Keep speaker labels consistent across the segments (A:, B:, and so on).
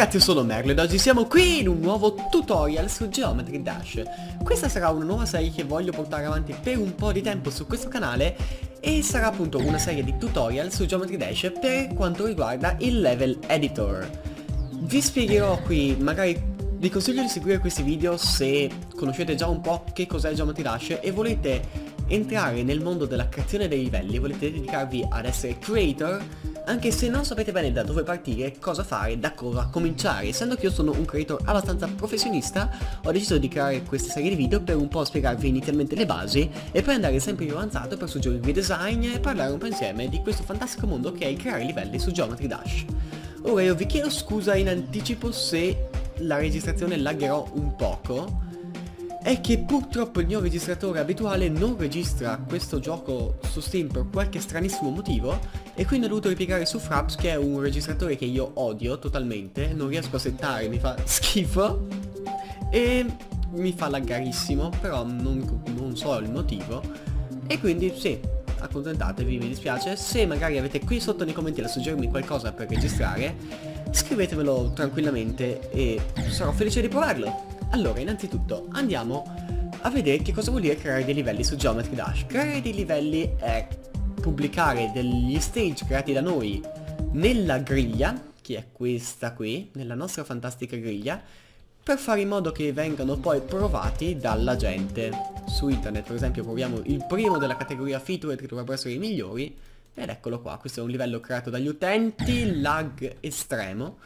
A: ragazzi io sono Merlo ed oggi siamo qui in un nuovo tutorial su Geometry Dash Questa sarà una nuova serie che voglio portare avanti per un po' di tempo su questo canale E sarà appunto una serie di tutorial su Geometry Dash per quanto riguarda il level editor Vi spiegherò qui, magari vi consiglio di seguire questi video se conoscete già un po' che cos'è Geometry Dash e volete entrare nel mondo della creazione dei livelli, volete dedicarvi ad essere creator, anche se non sapete bene da dove partire, cosa fare, da cosa cominciare. Essendo che io sono un creator abbastanza professionista, ho deciso di creare questa serie di video per un po' spiegarvi inizialmente le basi e poi andare sempre più avanzato per suggerirvi design e parlare un po' insieme di questo fantastico mondo che è il creare livelli su Geometry Dash. Ora io vi chiedo scusa in anticipo se la registrazione lagherò un poco, è che purtroppo il mio registratore abituale non registra questo gioco su Steam per qualche stranissimo motivo e quindi ho dovuto ripiegare su Fraps che è un registratore che io odio totalmente, non riesco a settare, mi fa schifo e mi fa laggarissimo, però non, non so il motivo e quindi sì, accontentatevi, mi dispiace, se magari avete qui sotto nei commenti da suggerirmi qualcosa per registrare scrivetemelo tranquillamente e sarò felice di provarlo. Allora, innanzitutto andiamo a vedere che cosa vuol dire creare dei livelli su Geometry Dash. Creare dei livelli è pubblicare degli stage creati da noi nella griglia, che è questa qui, nella nostra fantastica griglia, per fare in modo che vengano poi provati dalla gente. Su internet per esempio proviamo il primo della categoria feature che dovrebbero essere i migliori, ed eccolo qua, questo è un livello creato dagli utenti, lag estremo,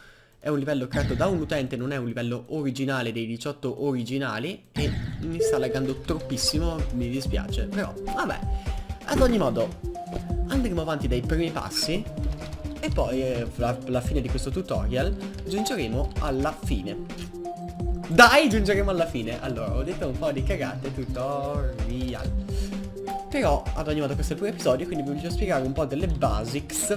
A: è un livello creato da un utente, non è un livello originale dei 18 originali e mi sta laggando troppissimo, mi dispiace, però vabbè. Ad ogni modo, andremo avanti dai primi passi e poi eh, alla fine di questo tutorial giungeremo alla fine. Dai, giungeremo alla fine. Allora, ho detto un po' di cagate, tutorial. Però, ad ogni modo, questo è il primo episodio, quindi vi voglio spiegare un po' delle basics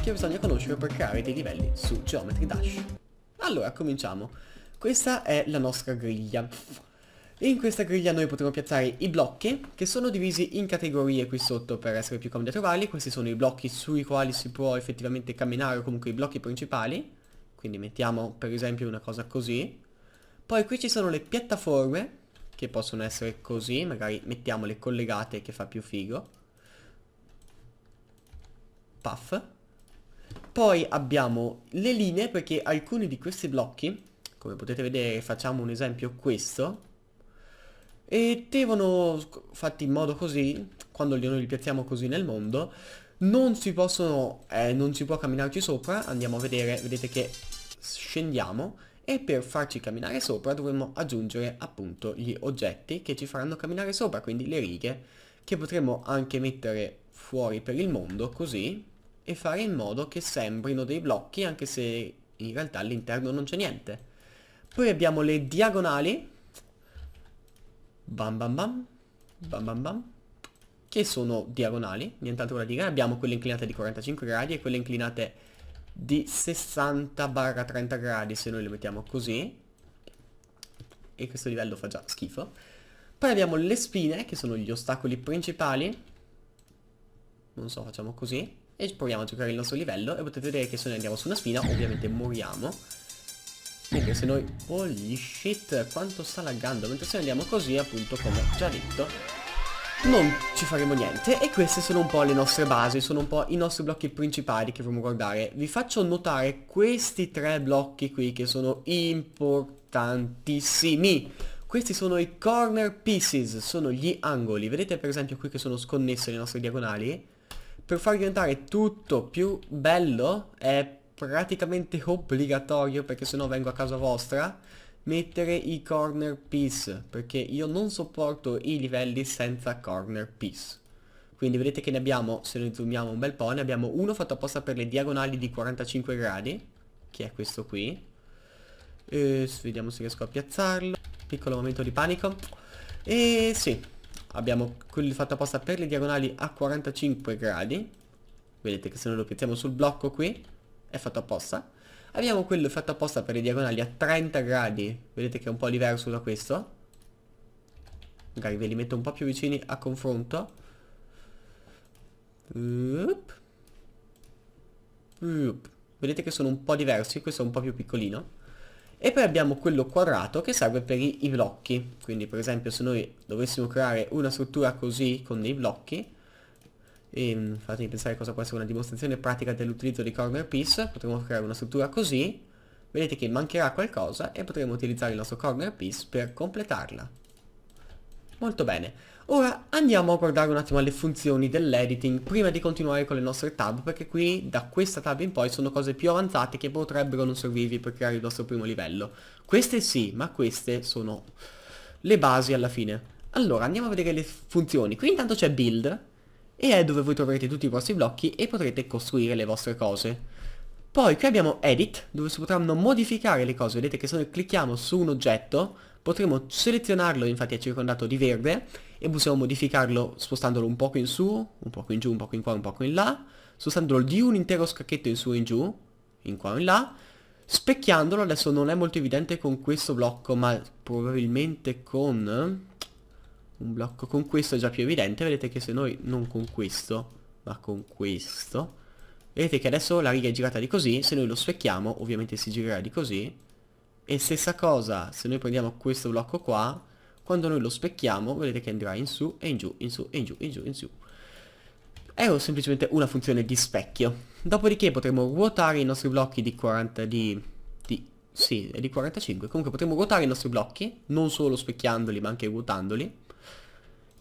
A: che bisogna conoscere per creare dei livelli su Geometry Dash. Allora, cominciamo. Questa è la nostra griglia. In questa griglia noi potremo piazzare i blocchi che sono divisi in categorie qui sotto per essere più comodi a trovarli. Questi sono i blocchi sui quali si può effettivamente camminare o comunque i blocchi principali. Quindi mettiamo per esempio una cosa così. Poi qui ci sono le piattaforme che possono essere così, magari mettiamole collegate che fa più figo. Puff. Poi abbiamo le linee perché alcuni di questi blocchi, come potete vedere facciamo un esempio questo, e devono, fatti in modo così, quando noi li piazziamo così nel mondo, non si possono, eh, non si può camminarci sopra, andiamo a vedere, vedete che scendiamo, e per farci camminare sopra dovremmo aggiungere appunto gli oggetti che ci faranno camminare sopra, quindi le righe, che potremmo anche mettere fuori per il mondo, così, e fare in modo che sembrino dei blocchi anche se in realtà all'interno non c'è niente. Poi abbiamo le diagonali. Bam bam bam. Bam bam bam. Che sono diagonali, nient'altro da dire. Abbiamo quelle inclinate di 45 gradi e quelle inclinate di 60-30 barra gradi se noi le mettiamo così. E questo livello fa già schifo. Poi abbiamo le spine, che sono gli ostacoli principali. Non so, facciamo così e proviamo a giocare il nostro livello e potete vedere che se noi andiamo su una spina ovviamente moriamo mentre se noi holy shit quanto sta laggando mentre se noi andiamo così appunto come già detto non ci faremo niente e queste sono un po' le nostre basi, sono un po' i nostri blocchi principali che vorremmo guardare. Vi faccio notare questi tre blocchi qui che sono importantissimi. Questi sono i corner pieces, sono gli angoli. Vedete per esempio qui che sono sconnesse le nostre diagonali? per far diventare tutto più bello è praticamente obbligatorio perché se no vengo a casa vostra mettere i corner piece perché io non sopporto i livelli senza corner piece quindi vedete che ne abbiamo se noi zoomiamo un bel po' ne abbiamo uno fatto apposta per le diagonali di 45 gradi che è questo qui e eh, vediamo se riesco a piazzarlo piccolo momento di panico e sì abbiamo quelli fatto apposta per le diagonali a 45 gradi vedete che se noi lo piazziamo sul blocco qui è fatto apposta abbiamo quello fatto apposta per le diagonali a 30 gradi vedete che è un po' diverso da questo magari ve li metto un po' più vicini a confronto Vedete che sono un po' diversi Questo è un po' più piccolino e poi abbiamo quello quadrato che serve per i, i, blocchi quindi per esempio se noi dovessimo creare una struttura così con dei blocchi e, ehm, fatemi pensare cosa può essere una dimostrazione pratica dell'utilizzo di corner piece potremmo creare una struttura così vedete che mancherà qualcosa e potremo utilizzare il nostro corner piece per completarla molto bene Ora andiamo a guardare un attimo le funzioni dell'editing prima di continuare con le nostre tab perché qui da questa tab in poi sono cose più avanzate che potrebbero non servirvi per creare il vostro primo livello. Queste sì, ma queste sono le basi alla fine. Allora andiamo a vedere le funzioni. Qui intanto c'è build e è dove voi troverete tutti i vostri blocchi e potrete costruire le vostre cose. Poi qui abbiamo edit dove si potranno modificare le cose. Vedete che se noi clicchiamo su un oggetto potremo selezionarlo, infatti è circondato di verde e possiamo modificarlo spostandolo un poco in su, un poco in giù, un poco in qua, un poco in là, spostandolo di un intero scacchetto in su e in giù, in qua o in là, specchiandolo, adesso non è molto evidente con questo blocco, ma probabilmente con un blocco con questo è già più evidente, vedete che se noi non con questo, ma con questo, vedete che adesso la riga è girata di così, se noi lo specchiamo ovviamente si girerà di così, e stessa cosa, se noi prendiamo questo blocco qua, quando noi lo specchiamo vedete che andrà in su e in giù, in su e in giù, in giù, in su. È semplicemente una funzione di specchio. Dopodiché potremo ruotare i nostri blocchi di 40 di... sì, è di 45. Comunque potremo ruotare i nostri blocchi, non solo specchiandoli ma anche ruotandoli.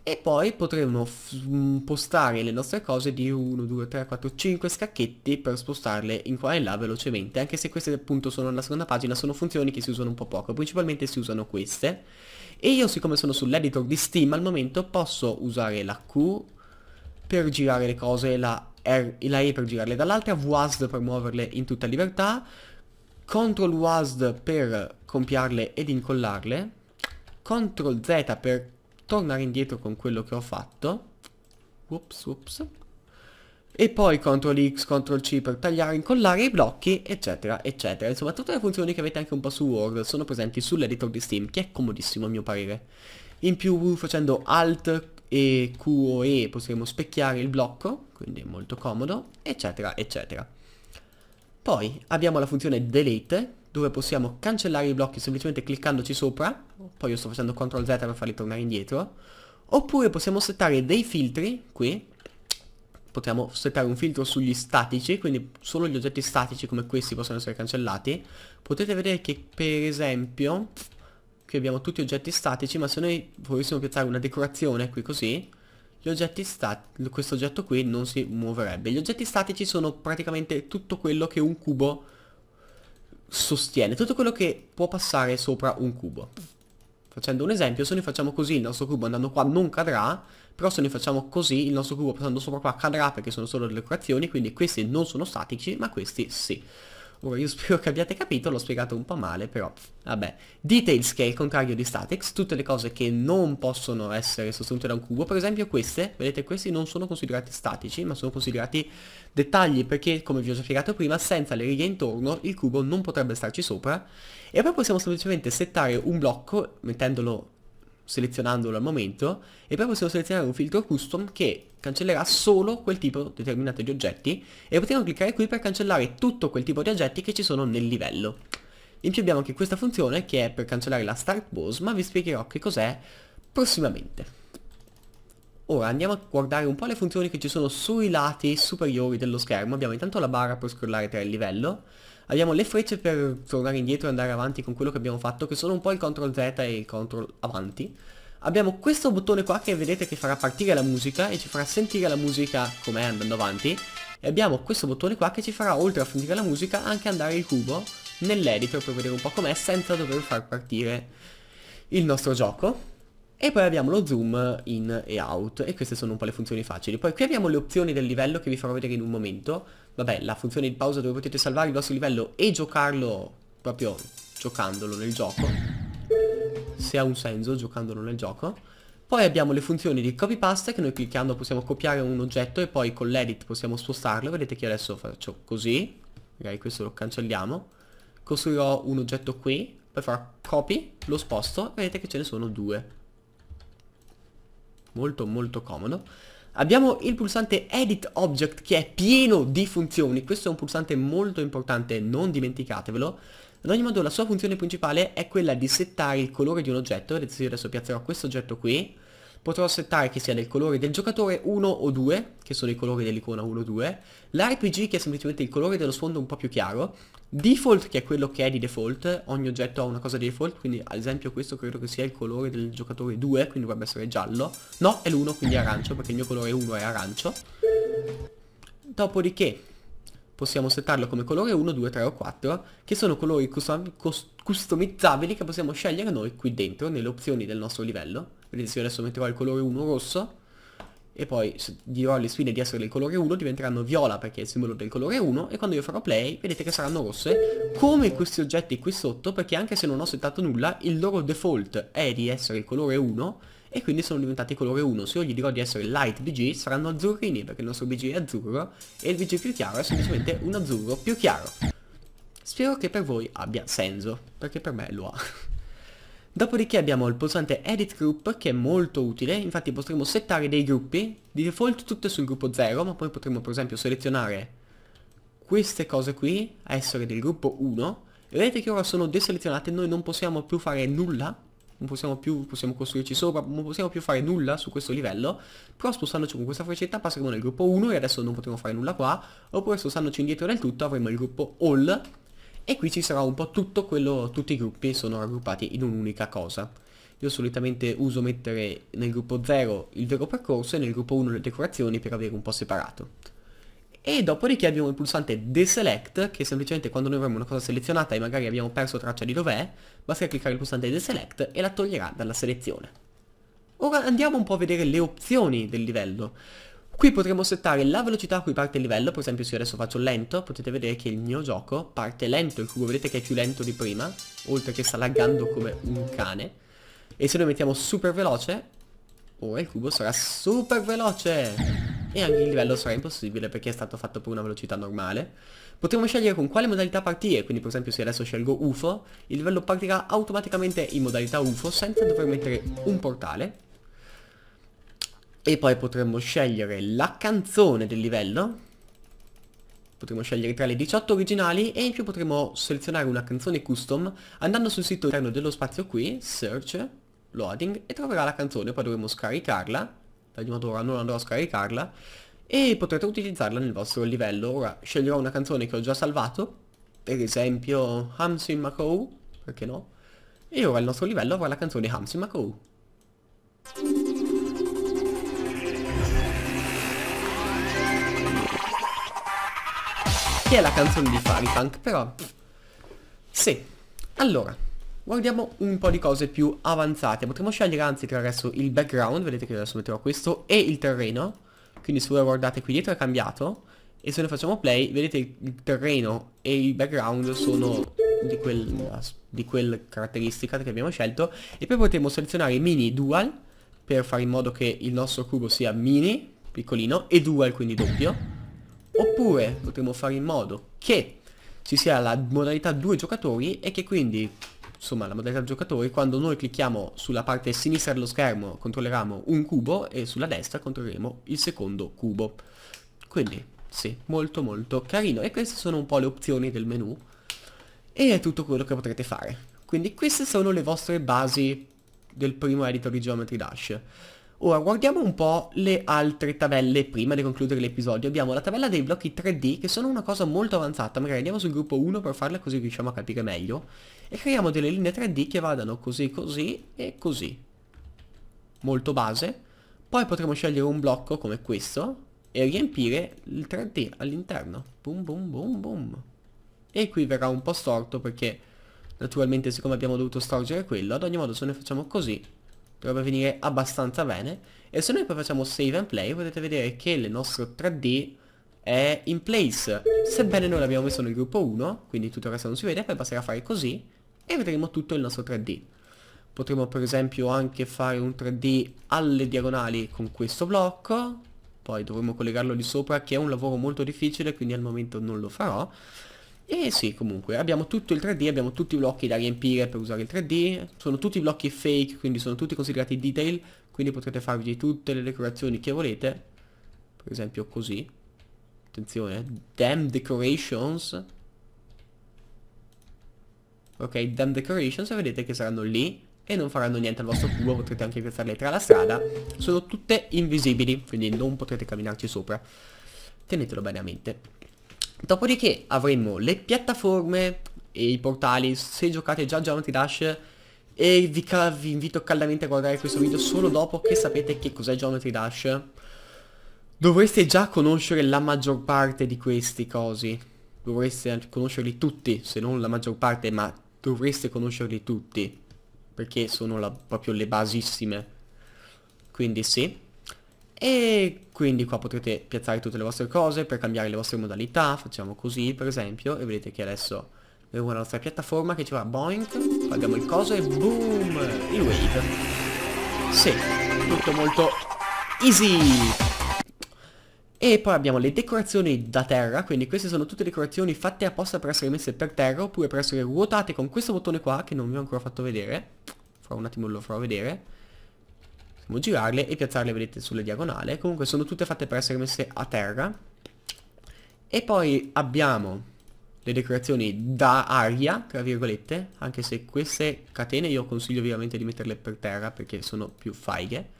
A: E poi potremo mm, postare le nostre cose di 1, 2, 3, 4, 5 scacchetti per spostarle in qua e là velocemente. Anche se queste appunto sono nella seconda pagina, sono funzioni che si usano un po' poco. Principalmente si usano queste. E io siccome sono sull'editor di Steam al momento posso usare la Q per girare le cose, la, R, la E per girarle dall'altra, WASD per muoverle in tutta libertà, CTRL WASD per compiarle ed incollarle, CTRL Z per tornare indietro con quello che ho fatto, whoops, whoops, e poi CTRL X, CTRL C per tagliare, incollare i blocchi, eccetera, eccetera. Insomma, tutte le funzioni che avete anche un po' su Word sono presenti sull'editor di Steam, che è comodissimo a mio parere. In più, facendo Alt e Q o E potremo specchiare il blocco, quindi è molto comodo, eccetera, eccetera. Poi abbiamo la funzione Delete, dove possiamo cancellare i blocchi semplicemente cliccandoci sopra, poi io sto facendo CTRL Z per farli tornare indietro, oppure possiamo settare dei filtri, qui, potremmo settare un filtro sugli statici, quindi solo gli oggetti statici come questi possono essere cancellati. Potete vedere che per esempio, qui abbiamo tutti oggetti statici, ma se noi volessimo piazzare una decorazione qui così, gli oggetti questo oggetto qui non si muoverebbe. Gli oggetti statici sono praticamente tutto quello che un cubo sostiene, tutto quello che può passare sopra un cubo. Facendo un esempio, se noi facciamo così il nostro cubo andando qua non cadrà, però se noi facciamo così il nostro cubo passando sopra qua cadrà perché sono solo delle decorazioni quindi questi non sono statici ma questi sì Ora io spero che abbiate capito, l'ho spiegato un po' male, però vabbè. Details che è il contrario di statics, tutte le cose che non possono essere sostenute da un cubo, per esempio queste, vedete questi non sono considerati statici, ma sono considerati dettagli, perché come vi ho già spiegato prima, senza le righe intorno il cubo non potrebbe starci sopra, e poi possiamo semplicemente settare un blocco, mettendolo selezionandolo al momento e poi possiamo selezionare un filtro custom che cancellerà solo quel tipo determinato di oggetti e potremo cliccare qui per cancellare tutto quel tipo di oggetti che ci sono nel livello. In più abbiamo anche questa funzione che è per cancellare la start boss ma vi spiegherò che cos'è prossimamente. Ora andiamo a guardare un po' le funzioni che ci sono sui lati superiori dello schermo, abbiamo intanto la barra per scrollare tra il livello abbiamo le frecce per tornare indietro e andare avanti con quello che abbiamo fatto, che sono un po' il CTRL Z e il CTRL avanti. Abbiamo questo bottone qua che vedete che farà partire la musica e ci farà sentire la musica com'è andando avanti. E abbiamo questo bottone qua che ci farà, oltre a sentire la musica, anche andare il cubo nell'editor per vedere un po' com'è senza dover far partire il nostro gioco. E poi abbiamo lo zoom in e out e queste sono un po' le funzioni facili. Poi qui abbiamo le opzioni del livello che vi farò vedere in un momento vabbè, la funzione di pausa dove potete salvare il vostro livello e giocarlo proprio giocandolo nel gioco. Se ha un senso giocandolo nel gioco. Poi abbiamo le funzioni di copy paste che noi cliccando possiamo copiare un oggetto e poi con l'edit possiamo spostarlo. Vedete che adesso faccio così. Magari questo lo cancelliamo. Costruirò un oggetto qui. Poi farò copy, lo sposto e vedete che ce ne sono due. Molto molto comodo. Abbiamo il pulsante Edit Object che è pieno di funzioni, questo è un pulsante molto importante, non dimenticatevelo. Ad ogni modo la sua funzione principale è quella di settare il colore di un oggetto, ed adesso io adesso piazzerò questo oggetto qui, potrò settare che sia del colore del giocatore 1 o 2, che sono i colori dell'icona 1 o 2, l'RPG che è semplicemente il colore dello sfondo un po' più chiaro, default che è quello che è di default, ogni oggetto ha una cosa di default, quindi ad esempio questo credo che sia il colore del giocatore 2, quindi dovrebbe essere giallo, no è l'1 quindi arancio perché il mio colore 1 è arancio, dopodiché possiamo settarlo come colore 1, 2, 3 o 4, che sono colori customizzabili che possiamo scegliere noi qui dentro, nelle opzioni del nostro livello. Vedete, se io adesso metterò il colore 1 rosso, e poi dirò alle sfide di essere del colore 1, diventeranno viola perché è il simbolo del colore 1, e quando io farò play, vedete che saranno rosse, come questi oggetti qui sotto, perché anche se non ho settato nulla, il loro default è di essere il colore 1, e quindi sono diventati colore 1. Se io gli dirò di essere light BG saranno azzurrini perché il nostro BG è azzurro e il BG più chiaro è semplicemente un azzurro più chiaro. Spero che per voi abbia senso, perché per me lo ha. Dopodiché abbiamo il pulsante Edit Group che è molto utile, infatti potremo settare dei gruppi, di default tutto sul gruppo 0, ma poi potremo per esempio selezionare queste cose qui, essere del gruppo 1, vedete che ora sono deselezionate, noi non possiamo più fare nulla non possiamo più possiamo costruirci sopra, non possiamo più fare nulla su questo livello, però spostandoci con questa freccetta passeremo nel gruppo 1 e adesso non potremo fare nulla qua, oppure spostandoci indietro del tutto avremo il gruppo all e qui ci sarà un po' tutto quello, tutti i gruppi sono raggruppati in un'unica cosa. Io solitamente uso mettere nel gruppo 0 il vero percorso e nel gruppo 1 le decorazioni per avere un po' separato e dopodiché abbiamo il pulsante deselect che semplicemente quando noi avremo una cosa selezionata e magari abbiamo perso traccia di dov'è basta cliccare il pulsante deselect e la toglierà dalla selezione ora andiamo un po' a vedere le opzioni del livello qui potremo settare la velocità a cui parte il livello per esempio se io adesso faccio lento potete vedere che il mio gioco parte lento il cubo vedete che è più lento di prima oltre che sta laggando come un cane e se noi mettiamo super veloce ora il cubo sarà super veloce e anche il livello sarà impossibile perché è stato fatto per una velocità normale. Potremmo scegliere con quale modalità partire, quindi per esempio se adesso scelgo UFO, il livello partirà automaticamente in modalità UFO senza dover mettere un portale. E poi potremmo scegliere la canzone del livello, Potremmo scegliere tra le 18 originali e in più potremmo selezionare una canzone custom andando sul sito interno dello spazio qui, search, loading e troverà la canzone, poi dovremo scaricarla di matura, non andrò a scaricarla e potrete utilizzarla nel vostro livello. Ora sceglierò una canzone che ho già salvato, per esempio Hamsin Makou, perché no? E ora il nostro livello avrà la canzone Hamsin Makou. Che è la canzone di Farifunk, però... Sì. Allora, guardiamo un po' di cose più avanzate. Potremmo scegliere anzi tra adesso il background, vedete che adesso metterò questo, e il terreno. Quindi se voi guardate qui dietro è cambiato. E se noi facciamo play, vedete il terreno e il background sono di, quel, di quel caratteristica che abbiamo scelto. E poi potremo selezionare mini dual, per fare in modo che il nostro cubo sia mini, piccolino, e dual, quindi doppio. Oppure potremmo fare in modo che ci sia la modalità due giocatori e che quindi insomma la modalità giocatori, quando noi clicchiamo sulla parte sinistra dello schermo controlleremo un cubo e sulla destra controlleremo il secondo cubo. Quindi sì, molto molto carino. E queste sono un po' le opzioni del menu e è tutto quello che potrete fare. Quindi queste sono le vostre basi del primo editor di Geometry Dash. Ora guardiamo un po' le altre tabelle prima di concludere l'episodio. Abbiamo la tabella dei blocchi 3D che sono una cosa molto avanzata, magari andiamo sul gruppo 1 per farla così riusciamo a capire meglio e creiamo delle linee 3D che vadano così, così e così. Molto base. Poi potremo scegliere un blocco come questo e riempire il 3D all'interno. Boom, boom, boom, boom. E qui verrà un po' storto perché naturalmente siccome abbiamo dovuto storgere quello, ad ogni modo se noi facciamo così dovrebbe venire abbastanza bene. E se noi poi facciamo save and play potete vedere che il nostro 3D è in place. Sebbene noi l'abbiamo messo nel gruppo 1, quindi tutto il resto non si vede, poi basterà fare così e vedremo tutto il nostro 3D. Potremo per esempio anche fare un 3D alle diagonali con questo blocco, poi dovremo collegarlo di sopra che è un lavoro molto difficile quindi al momento non lo farò. E sì, comunque, abbiamo tutto il 3D, abbiamo tutti i blocchi da riempire per usare il 3D, sono tutti blocchi fake, quindi sono tutti considerati detail, quindi potrete farvi tutte le decorazioni che volete, per esempio così, attenzione, eh. damn decorations, ok, done decorations, vedete che saranno lì e non faranno niente al vostro cubo, potrete anche piazzarle tra la strada. Sono tutte invisibili, quindi non potrete camminarci sopra. Tenetelo bene a mente. Dopodiché avremo le piattaforme e i portali. Se giocate già Geometry Dash e vi, vi invito caldamente a guardare questo video solo dopo che sapete che cos'è Geometry Dash. Dovreste già conoscere la maggior parte di questi cosi. Dovreste conoscerli tutti, se non la maggior parte, ma dovreste conoscerli tutti, perché sono la, proprio le basissime. Quindi sì. E quindi qua potrete piazzare tutte le vostre cose per cambiare le vostre modalità, facciamo così per esempio, e vedete che adesso abbiamo la nostra piattaforma che ci va boink, paghiamo il coso e boom, il wave. Sì, tutto molto easy! E poi abbiamo le decorazioni da terra, quindi queste sono tutte decorazioni fatte apposta per essere messe per terra oppure per essere ruotate con questo bottone qua che non vi ho ancora fatto vedere. Fra un attimo lo farò vedere. Possiamo girarle e piazzarle, vedete, sulle diagonale. Comunque sono tutte fatte per essere messe a terra. E poi abbiamo le decorazioni da aria, tra virgolette, anche se queste catene io consiglio vivamente di metterle per terra perché sono più faighe.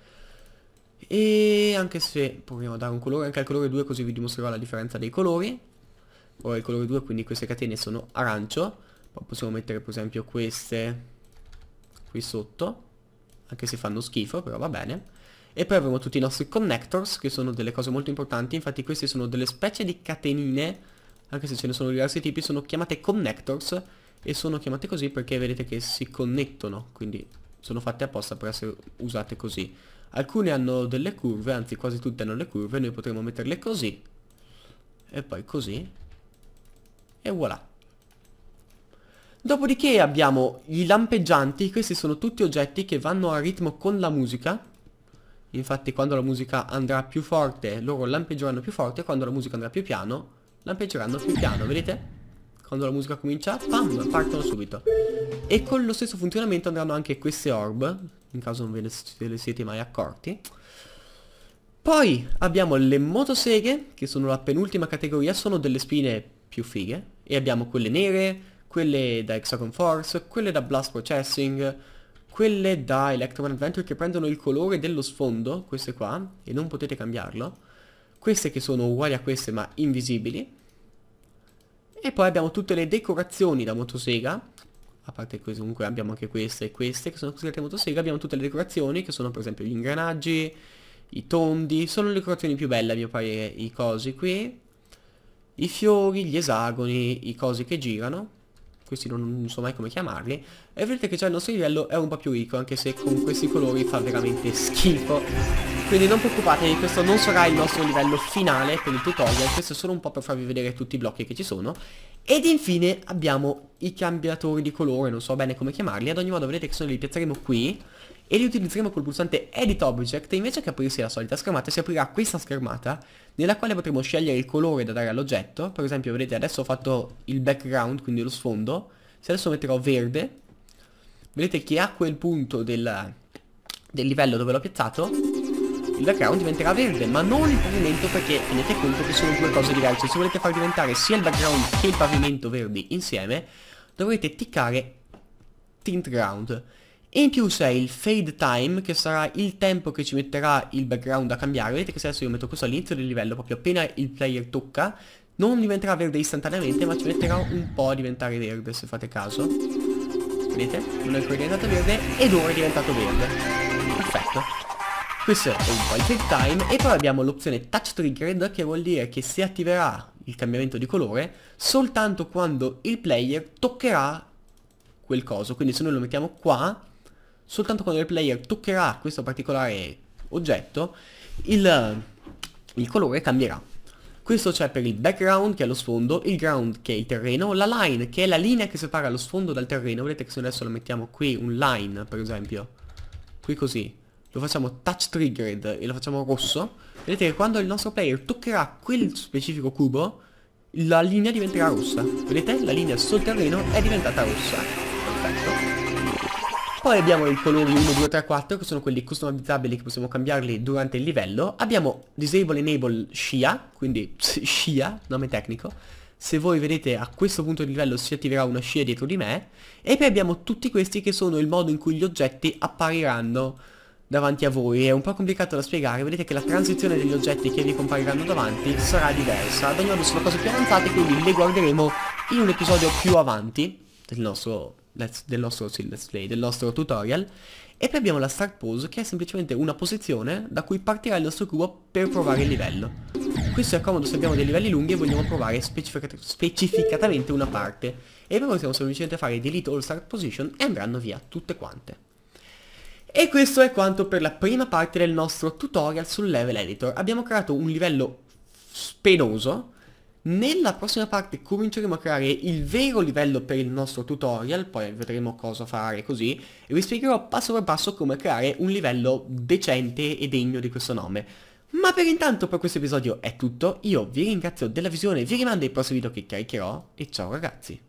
A: E anche se proviamo a dare un colore anche al colore 2 così vi dimostrerò la differenza dei colori ora il colore 2 quindi queste catene sono arancio poi possiamo mettere per esempio queste qui sotto anche se fanno schifo però va bene e poi avremo tutti i nostri connectors che sono delle cose molto importanti infatti queste sono delle specie di catenine anche se ce ne sono diversi tipi sono chiamate connectors e sono chiamate così perché vedete che si connettono quindi sono fatte apposta per essere usate così alcune hanno delle curve, anzi quasi tutte hanno le curve, noi potremmo metterle così e poi così e voilà. Dopodiché abbiamo i lampeggianti, questi sono tutti oggetti che vanno a ritmo con la musica, infatti quando la musica andrà più forte loro lampeggeranno più forte, quando la musica andrà più piano lampeggeranno più piano, vedete? Quando la musica comincia, pam, partono subito. E con lo stesso funzionamento andranno anche queste orb, in caso non ve ne siete mai accorti. Poi abbiamo le motoseghe, che sono la penultima categoria, sono delle spine più fighe, e abbiamo quelle nere, quelle da Hexagon Force, quelle da Blast Processing, quelle da Electron Adventure che prendono il colore dello sfondo, queste qua, e non potete cambiarlo, queste che sono uguali a queste ma invisibili, e poi abbiamo tutte le decorazioni da motosega, a parte così comunque abbiamo anche queste e queste che sono cosiddette motosega, abbiamo tutte le decorazioni che sono per esempio gli ingranaggi, i tondi, sono le decorazioni più belle a mio parere, i cosi qui, i fiori, gli esagoni, i cosi che girano, questi non, non so mai come chiamarli, e vedete che già il nostro livello è un po' più ricco, anche se con questi colori fa veramente schifo. Quindi non preoccupatevi, questo non sarà il nostro livello finale per il tutorial, questo è solo un po' per farvi vedere tutti i blocchi che ci sono. Ed infine abbiamo i cambiatori di colore, non so bene come chiamarli, ad ogni modo vedete che sono li piazzeremo qui e li utilizzeremo col pulsante Edit Object invece che aprirsi la solita schermata si aprirà questa schermata nella quale potremo scegliere il colore da dare all'oggetto per esempio vedete adesso ho fatto il background quindi lo sfondo se adesso metterò verde vedete che a quel punto del, del livello dove l'ho piazzato il background diventerà verde, ma non il pavimento perché tenete conto che sono due cose diverse. Se volete far diventare sia il background che il pavimento verdi insieme, dovrete ticcare tint ground. E in più c'è il fade time, che sarà il tempo che ci metterà il background a cambiare. Vedete che se adesso io metto questo all'inizio del livello, proprio appena il player tocca, non diventerà verde istantaneamente, ma ci metterà un po' a diventare verde, se fate caso. Vedete? Non è ancora diventato verde, ed ora è diventato verde. Perfetto. Questo è un point in time e poi abbiamo l'opzione touch triggered che vuol dire che si attiverà il cambiamento di colore soltanto quando il player toccherà quel coso. Quindi se noi lo mettiamo qua, soltanto quando il player toccherà questo particolare oggetto, il, il colore cambierà. Questo c'è per il background che è lo sfondo, il ground che è il terreno, la line che è la linea che separa lo sfondo dal terreno, vedete che se adesso lo mettiamo qui, un line per esempio, qui così, lo facciamo touch triggered e lo facciamo rosso, vedete che quando il nostro player toccherà quel specifico cubo, la linea diventerà rossa. Vedete? La linea sul terreno è diventata rossa. Perfetto. Poi abbiamo i colori 1, 2, 3, 4 che sono quelli customizzabili che possiamo cambiarli durante il livello. Abbiamo disable enable scia, quindi scia, nome tecnico. Se voi vedete a questo punto di livello si attiverà una scia dietro di me. E poi abbiamo tutti questi che sono il modo in cui gli oggetti appariranno davanti a voi è un po' complicato da spiegare vedete che la transizione degli oggetti che vi compariranno davanti sarà diversa ad ogni modo sono cose più avanzate quindi le guarderemo in un episodio più avanti del nostro let's, del nostro sì, let's play del nostro tutorial e poi abbiamo la start pose che è semplicemente una posizione da cui partirà il nostro cubo per provare il livello questo è comodo se abbiamo dei livelli lunghi e vogliamo provare specific specificatamente una parte e poi possiamo semplicemente fare delete all start position e andranno via tutte quante e questo è quanto per la prima parte del nostro tutorial sul level editor. Abbiamo creato un livello spenoso. Nella prossima parte cominceremo a creare il vero livello per il nostro tutorial, poi vedremo cosa fare così, e vi spiegherò passo per passo come creare un livello decente e degno di questo nome. Ma per intanto per questo episodio è tutto, io vi ringrazio della visione, vi rimando ai prossimi video che caricherò, e ciao ragazzi!